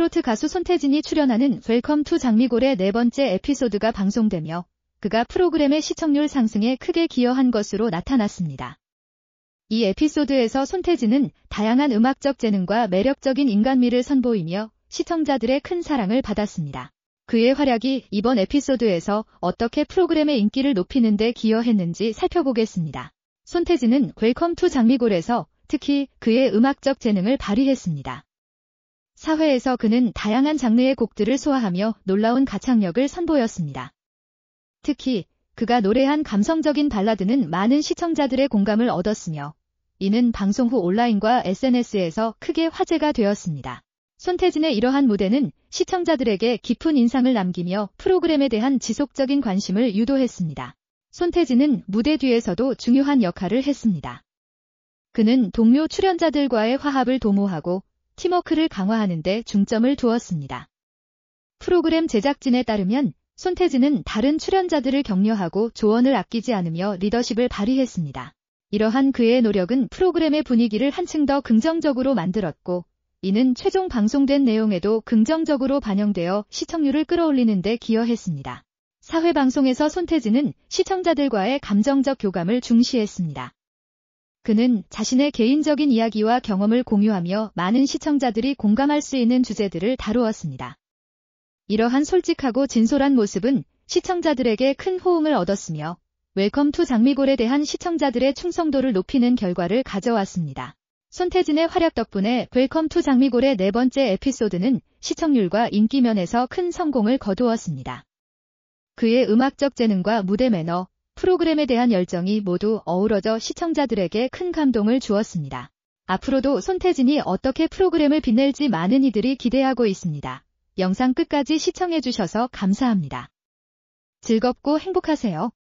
트로트 가수 손태진이 출연하는 웰컴 투 장미골의 네 번째 에피소드가 방송되며 그가 프로그램의 시청률 상승에 크게 기여한 것으로 나타났습니다. 이 에피소드에서 손태진은 다양한 음악적 재능과 매력적인 인간미를 선보이며 시청자들의 큰 사랑을 받았습니다. 그의 활약이 이번 에피소드에서 어떻게 프로그램의 인기를 높이는 데 기여했는지 살펴보겠습니다. 손태진은 웰컴 투 장미골에서 특히 그의 음악적 재능을 발휘했습니다. 사회에서 그는 다양한 장르의 곡들을 소화하며 놀라운 가창력을 선보였습니다. 특히 그가 노래한 감성적인 발라드는 많은 시청자들의 공감을 얻었으며 이는 방송 후 온라인과 SNS에서 크게 화제가 되었습니다. 손태진의 이러한 무대는 시청자들에게 깊은 인상을 남기며 프로그램에 대한 지속적인 관심을 유도했습니다. 손태진은 무대 뒤에서도 중요한 역할을 했습니다. 그는 동료 출연자들과의 화합을 도모하고 팀워크를 강화하는 데 중점을 두었습니다. 프로그램 제작진에 따르면 손태진은 다른 출연자들을 격려하고 조언을 아끼지 않으며 리더십을 발휘했습니다. 이러한 그의 노력은 프로그램의 분위기를 한층 더 긍정적으로 만들었고, 이는 최종 방송된 내용에도 긍정적으로 반영되어 시청률을 끌어올리는 데 기여했습니다. 사회방송에서 손태진은 시청자들과의 감정적 교감을 중시했습니다. 그는 자신의 개인적인 이야기와 경험을 공유하며 많은 시청자들이 공감할 수 있는 주제들을 다루었습니다. 이러한 솔직하고 진솔한 모습은 시청자들에게 큰 호응을 얻었으며 웰컴 투 장미골에 대한 시청자들의 충성도를 높이는 결과를 가져왔습니다. 손태진의 활약 덕분에 웰컴 투 장미골의 네 번째 에피소드는 시청률과 인기면에서 큰 성공을 거두었습니다. 그의 음악적 재능과 무대 매너, 프로그램에 대한 열정이 모두 어우러져 시청자들에게 큰 감동을 주었습니다. 앞으로도 손태진이 어떻게 프로그램을 빛낼지 많은 이들이 기대하고 있습니다. 영상 끝까지 시청해주셔서 감사합니다. 즐겁고 행복하세요.